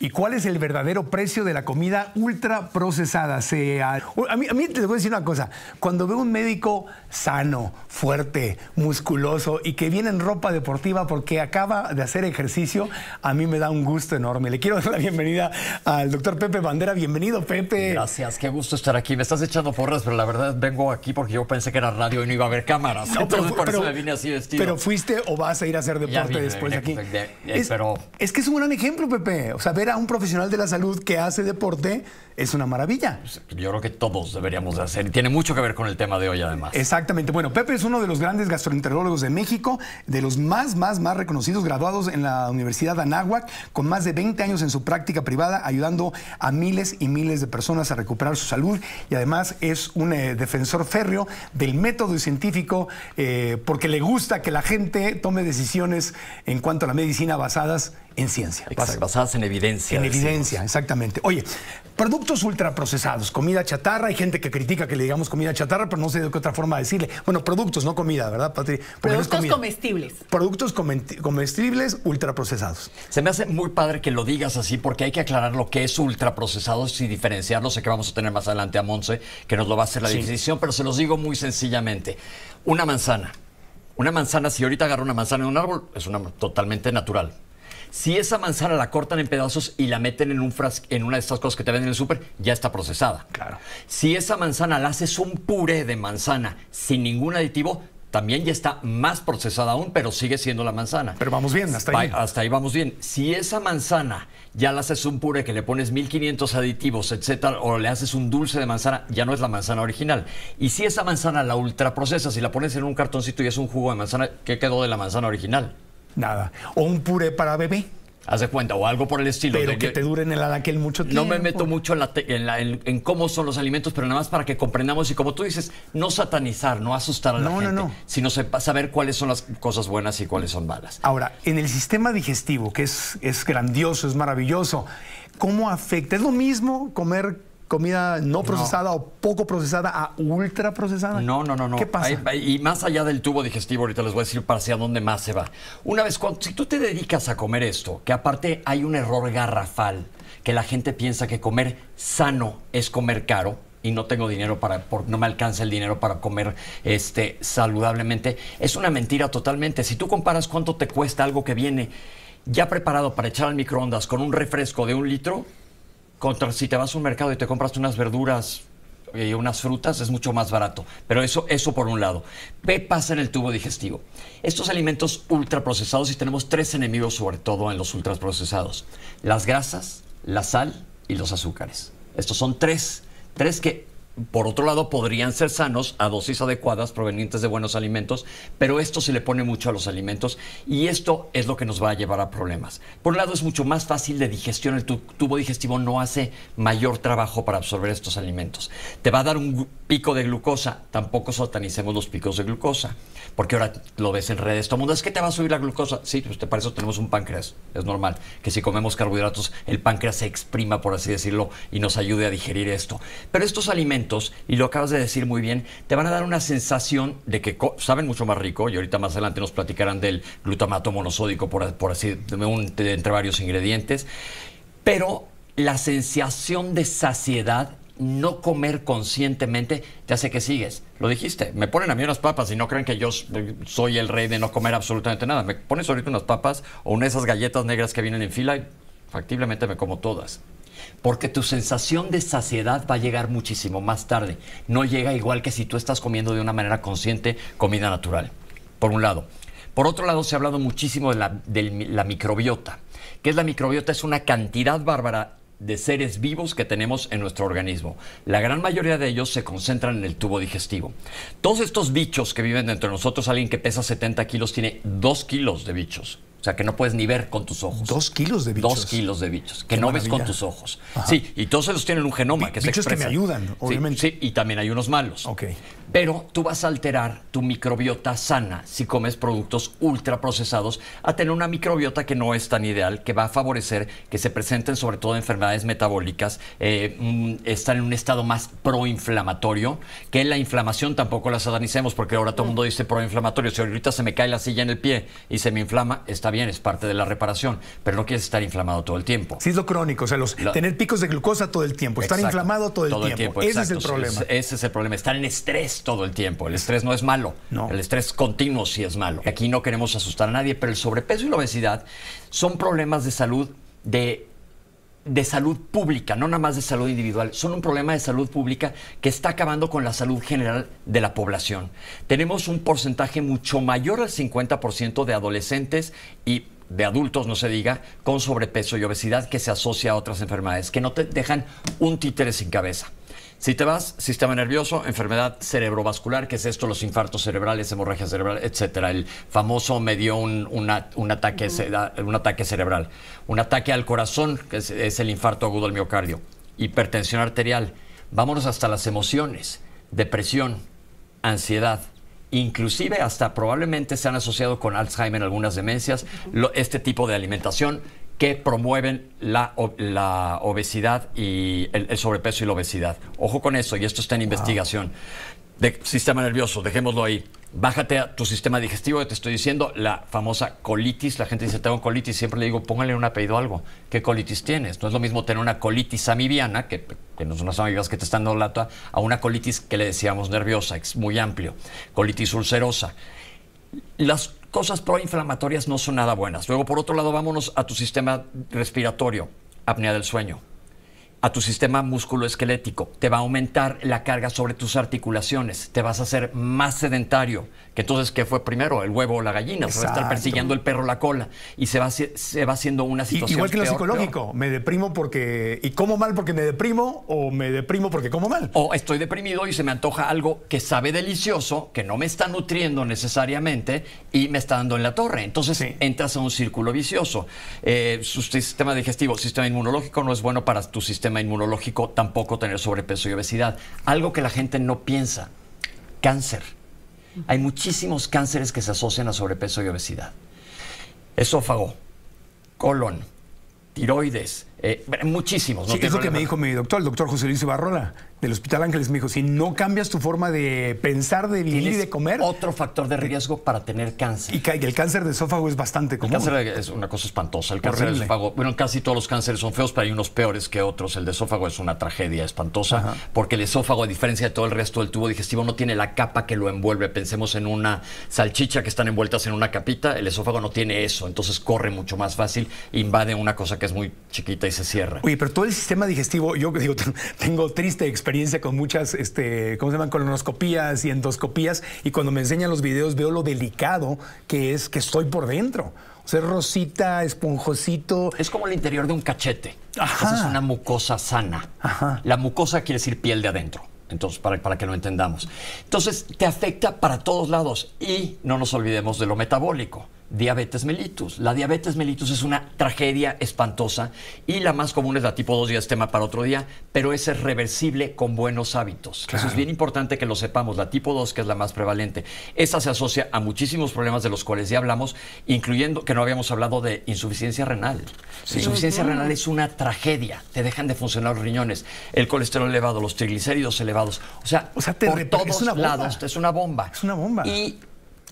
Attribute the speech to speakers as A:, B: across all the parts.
A: ¿Y cuál es el verdadero precio de la comida ultra procesada? Ah, a, mí, te voy a decir una cosa. Cuando veo un médico sano, fuerte, musculoso y que viene en ropa deportiva porque acaba de hacer ejercicio, a mí me da un gusto enorme. Le quiero dar la bienvenida al doctor Pepe Bandera. Bienvenido, Pepe. Gracias, qué gusto estar aquí. Me
B: estás echando porras, pero la verdad vengo aquí porque yo pensé que era radio y no iba a haber cámaras. pero, por eso me vine así
A: Pero fuiste o vas a ir a hacer deporte después de aquí. es, que es un gran ejemplo, Pepe. O sea, a un profesional de la salud que hace deporte es una maravilla. Pues, yo creo que todos deberíamos hacer y tiene mucho que ver con el tema de hoy además. Exactamente. Bueno, Pepe es uno de los grandes gastroenterólogos de México, de los más, más, más reconocidos, graduados en la Universidad de Anáhuac, con más de 20 años en su práctica privada, ayudando a miles y miles de personas a recuperar su salud y además es un eh, defensor férreo del método científico eh, porque le gusta que la gente tome decisiones en cuanto a la medicina basadas en ciencia.
B: Basadas en evidencia. En evidencia,
A: exactamente. Oye, productos ultraprocesados, comida chatarra, hay gente que critica que le digamos comida chatarra, pero no sé de qué otra forma decirle. Bueno, productos, no comida, ¿verdad, Patri? Productos comestibles. Productos comestibles ultraprocesados. Se me hace muy padre que lo
B: digas así porque hay que aclarar lo que es ultraprocesado y diferenciarlo. Sé que vamos a tener más adelante a Monse que nos lo va a hacer la decisión, definición, pero se los digo muy sencillamente. Una manzana. Una manzana, si ahorita agarro una manzana en un árbol, es una totalmente natural. Si esa manzana la cortan en pedazos y la meten en, un en una de estas cosas que te venden en el súper, ya está procesada. Claro. Si esa manzana la haces un puré de manzana sin ningún aditivo, también ya está más procesada aún, pero sigue siendo la manzana. Pero vamos bien, hasta ahí. Hasta ahí vamos bien. Si esa manzana ya la haces un puré que le pones 1500 aditivos, etcétera, o le haces un dulce de manzana, ya no es la manzana original. Y si esa manzana la ultraprocesas y la pones en un cartoncito y es un jugo de manzana, ¿qué quedó de la manzana original? Nada. O un puré para bebé. Haz de cuenta, o algo por el estilo. Pero que, te dure en el alaquel mucho tiempo. No me meto mucho en, la en, cómo son los alimentos, pero nada más para que comprendamos y como tú dices, no satanizar, no asustar a la gente, no, no. sino saber cuáles son las cosas buenas y cuáles son malas.
A: Ahora, en el sistema digestivo, que es, es grandioso, es maravilloso, ¿cómo afecta? ¿Es lo mismo comer comida no procesada o poco procesada a ultra procesada? No, no, no, ¿Qué pasa?
B: y más allá del tubo digestivo, ahorita les voy a decir para hacia dónde más se va. Una vez, cuando, si tú te dedicas a comer esto, que aparte hay un error garrafal, que la gente piensa que comer sano es comer caro, y no tengo dinero para, no me alcanza el dinero para comer este, saludablemente. Es una mentira totalmente. Si tú comparas cuánto te cuesta algo que viene ya preparado para echar al microondas con un refresco de un litro, si te vas a un mercado y te compras unas verduras y eh, unas frutas, es mucho más barato. Pero eso, eso por un lado. ¿Qué pasa en el tubo digestivo? Estos alimentos ultraprocesados, y tenemos tres enemigos sobre todo en los ultraprocesados, las grasas, la sal y los azúcares. Estos son tres, tres que por otro lado, podrían ser sanos a dosis adecuadas provenientes de buenos alimentos, pero esto se le pone mucho a los alimentos y esto es lo que nos va a llevar a problemas. Por un lado, es mucho más fácil de digestión, el tubo digestivo no hace mayor trabajo para absorber estos alimentos. Te va a dar un pico de glucosa, tampoco satanicemos los picos de glucosa, porque ahora lo ves en redes, todo el mundo, es que te va a subir la glucosa. Sí, pues para eso tenemos un páncreas, es normal, que si comemos carbohidratos, el páncreas se exprima, por así decirlo, y nos ayude a digerir esto. Pero estos alimentos, y lo acabas de decir muy bien, te van a dar una sensación de que saben mucho más rico, y ahorita más adelante nos platicarán del glutamato monosódico, por, así, entre varios ingredientes, pero la sensación de saciedad no comer conscientemente te hace que sigues. Lo dijiste, me ponen a mí unas papas y no creen que yo eh, soy el rey de no comer absolutamente nada. Me pones ahorita unas papas o una esas galletas negras que vienen en fila y factiblemente me como todas porque tu sensación de saciedad va a llegar muchísimo más tarde. No llega igual que si tú estás comiendo de una manera consciente comida natural, por un lado. Por otro lado, se ha hablado muchísimo de la, microbiota. ¿Qué es la microbiota? Es una cantidad bárbara de seres vivos que tenemos en nuestro organismo. La gran mayoría de ellos se concentran en el tubo digestivo. Todos estos bichos que viven dentro de nosotros, alguien que pesa 70 kilos tiene 2 kilos de bichos o sea, que no puedes ni ver con tus ojos. Dos kilos de bichos. Dos kilos de bichos, que no ves con tus ojos. Sí, y todos ellos tienen un genoma que se expresa. que me ayudan, obviamente. Sí, y también hay unos malos. Ok. Pero tú vas a alterar tu microbiota sana si comes productos ultraprocesados a tener una microbiota que no es tan ideal, que va a favorecer que se presenten sobre todo enfermedades metabólicas, eh, mm, Están en un estado más proinflamatorio, que la inflamación tampoco la satanicemos, porque ahora todo el mundo dice proinflamatorio. Si ahorita se me cae la silla en el pie y se me inflama, está bien bien, es parte de la reparación, pero no quieres estar inflamado todo el tiempo.
A: Sí, es lo crónico, o sea, los, tener picos de glucosa todo el tiempo, estar inflamado todo el tiempo. ese es el problema.
B: ese es el problema, estar en estrés todo el tiempo. El estrés no es malo, el estrés continuo sí es malo. Aquí no queremos asustar a nadie, pero el sobrepeso y la obesidad son problemas de salud de de salud pública, no nada más de salud individual, son un problema de salud pública que está acabando con la salud general de la población. Tenemos un porcentaje mucho mayor al 50% de adolescentes y de adultos, no se diga, con sobrepeso y obesidad que se asocia a otras enfermedades, que no te dejan un títere sin cabeza. Si te vas, sistema nervioso, enfermedad cerebrovascular, que es esto, los infartos cerebrales, hemorragia cerebral, etcétera. El famoso me dio un, ataque, un ataque cerebral. Un ataque al corazón, que es, el infarto agudo del miocardio. Hipertensión arterial. Vámonos hasta las emociones. Depresión, ansiedad, inclusive hasta probablemente se han asociado con Alzheimer algunas demencias, este tipo de alimentación que promueven la, obesidad y el, sobrepeso y la obesidad. Ojo con eso, y esto está en investigación. De sistema nervioso, dejémoslo ahí. Bájate a tu sistema digestivo, te estoy diciendo, la famosa colitis. La gente dice, tengo colitis. Siempre le digo, póngale un apellido algo. ¿Qué colitis tienes? No es lo mismo tener una colitis amibiana, que, que no son las amigas que te están dando lata, a una colitis que le decíamos nerviosa, es muy amplio. Colitis ulcerosa. Las, cosas proinflamatorias no son nada buenas. Luego, por otro lado, vámonos a tu sistema respiratorio, apnea del sueño a tu sistema musculoesquelético, te va a aumentar la carga sobre tus articulaciones, te vas a hacer más sedentario, que entonces, ¿qué fue primero? ¿El huevo o la gallina? Se va a estar persiguiendo el perro la cola y se va, se va haciendo una situación. Igual que lo psicológico,
A: me deprimo porque. ¿Y como mal porque me deprimo o me deprimo porque como mal? O estoy deprimido
B: y se me antoja algo que sabe delicioso, que no me está nutriendo necesariamente y me está dando en la torre. Entonces entras a un círculo vicioso. Eh, su sistema digestivo, sistema inmunológico no es bueno para tu sistema inmunológico, tampoco tener sobrepeso y obesidad. Algo que la gente no piensa, cáncer. Hay muchísimos cánceres que se asocian a sobrepeso y obesidad. Esófago, colon, tiroides, eh, muchísimos.
A: No es lo que me dijo mi doctor, el doctor José Luis Ibarrola, del Hospital Ángeles. Me dijo, si no cambias tu forma de pensar, de vivir y de comer... otro factor de riesgo para tener cáncer. Y, el cáncer de esófago es bastante común. El cáncer
B: es una cosa espantosa. El cáncer de esófago... Bueno, casi todos los cánceres son feos, pero hay unos peores que otros. El de esófago es una tragedia espantosa porque el esófago, a diferencia de todo el resto del tubo digestivo, no tiene la capa que lo envuelve. Pensemos en una salchicha que están envueltas en una capita. El esófago no tiene eso, entonces corre mucho más fácil, invade una cosa que es muy chiquita y se cierra.
A: Oye, pero todo el sistema digestivo, yo digo, tengo triste experiencia con muchas, este, ¿cómo se llaman? Colonoscopías y endoscopías, y cuando me enseñan los videos veo lo delicado que es que estoy por dentro. O sea, rosita, esponjosito. Es como el interior de un cachete. es una mucosa sana.
B: Ajá. La mucosa quiere decir piel de adentro. Entonces, para, para, que lo entendamos. Entonces, te afecta para todos lados y no nos olvidemos de lo metabólico diabetes mellitus. La diabetes mellitus es una tragedia espantosa y la más común es la tipo 2 ya es tema para otro día, pero ese es reversible con buenos hábitos. Eso es bien importante que lo sepamos. La tipo 2, que es la más prevalente, esa se asocia a muchísimos problemas de los cuales ya hablamos, incluyendo que no habíamos hablado de insuficiencia renal. Insuficiencia renal es una tragedia. Te dejan de funcionar los riñones, el colesterol elevado, los triglicéridos elevados. O sea, o sea por todos lados es una bomba. Es una bomba. Y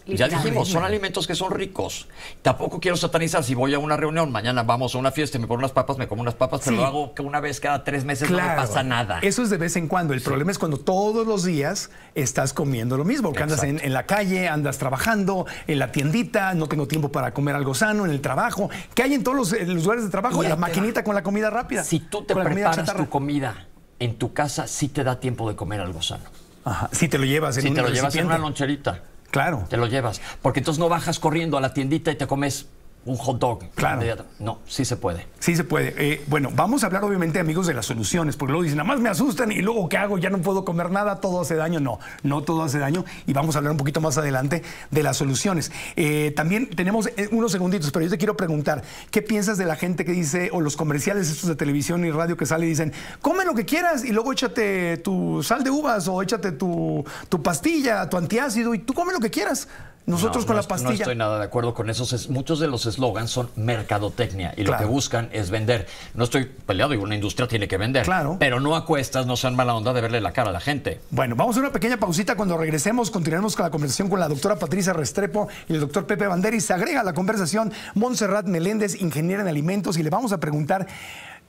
B: ya dijimos, son alimentos que son ricos. Tampoco quiero satanizar si voy a una reunión, mañana vamos a una fiesta, me pongo unas papas, me como unas papas, pero lo hago que una vez cada tres meses no me pasa nada. Eso
A: es de vez en cuando. El problema es cuando todos los días estás comiendo lo mismo, que andas en, la calle, andas trabajando, en la tiendita, no tengo tiempo para comer algo sano, en el trabajo, que hay en todos los, lugares de trabajo, la maquinita con la comida rápida. Si tú te preparas tu
B: comida en tu casa, sí te da tiempo de comer algo sano. Ajá. Si te lo llevas en si te lo llevas en una loncherita. Claro. Te lo llevas. Porque entonces no bajas
A: corriendo a la tiendita y te comes un hot dog. Claro.
B: No, sí se puede.
A: Sí se puede. Eh, bueno, vamos a hablar obviamente, amigos, de las soluciones, porque luego dicen, nada más me asustan y luego ¿qué hago? Ya no puedo comer nada, todo hace daño. No, no todo hace daño y vamos a hablar un poquito más adelante de las soluciones. Eh, también tenemos eh, unos segunditos, pero yo te quiero preguntar, ¿qué piensas de la gente que dice, o los comerciales estos de televisión y radio que sale y dicen, come lo que quieras y luego échate tu sal de uvas o échate tu, tu pastilla, tu antiácido y tú come lo que quieras? Nosotros con la pastilla. No estoy
B: nada de acuerdo con eso, muchos de los eslogans son mercadotecnia y lo que buscan es vender. No estoy peleado, y una industria tiene que vender. Claro. Pero no acuestas, no sean mala onda de verle la cara a la gente.
A: Bueno, vamos a una pequeña pausita. Cuando regresemos, continuaremos con la conversación con la doctora Patricia Restrepo y el doctor Pepe Banderi. Se agrega a la conversación Montserrat Meléndez, ingeniera en alimentos, y le vamos a preguntar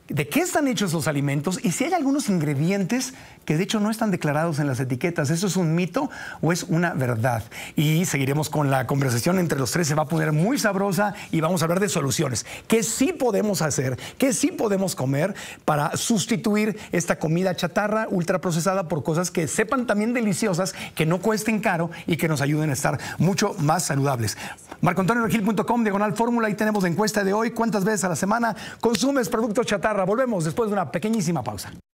A: de qué están hechos los alimentos y si hay algunos ingredientes que de hecho no están declarados en las etiquetas. ¿Eso es un mito o es una verdad? Y seguiremos con la conversación entre los tres. Se va a poner muy sabrosa y vamos a hablar de soluciones. ¿Qué sí podemos hacer? ¿Qué sí podemos comer para sustituir esta comida chatarra ultraprocesada por cosas que sepan también deliciosas, que no cuesten caro y que nos ayuden a estar mucho más saludables? MarcoAntonioRegil.com, diagonal fórmula, ahí tenemos encuesta de hoy. ¿Cuántas veces a la semana consumes productos chatarra? Volvemos después de una pequeñísima pausa.